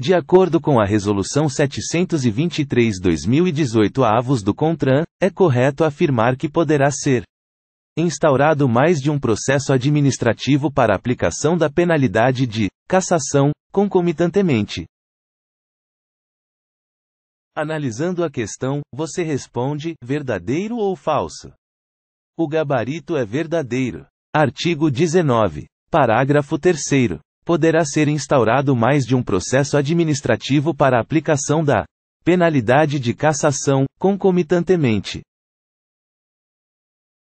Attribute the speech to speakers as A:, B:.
A: De acordo com a Resolução 723-2018 avos do CONTRAN, é correto afirmar que poderá ser instaurado mais de um processo administrativo para aplicação da penalidade de cassação, concomitantemente. Analisando a questão, você responde: verdadeiro ou falso? O gabarito é verdadeiro. Artigo 19. Parágrafo 3 poderá ser instaurado mais de um processo administrativo para aplicação da penalidade de cassação, concomitantemente.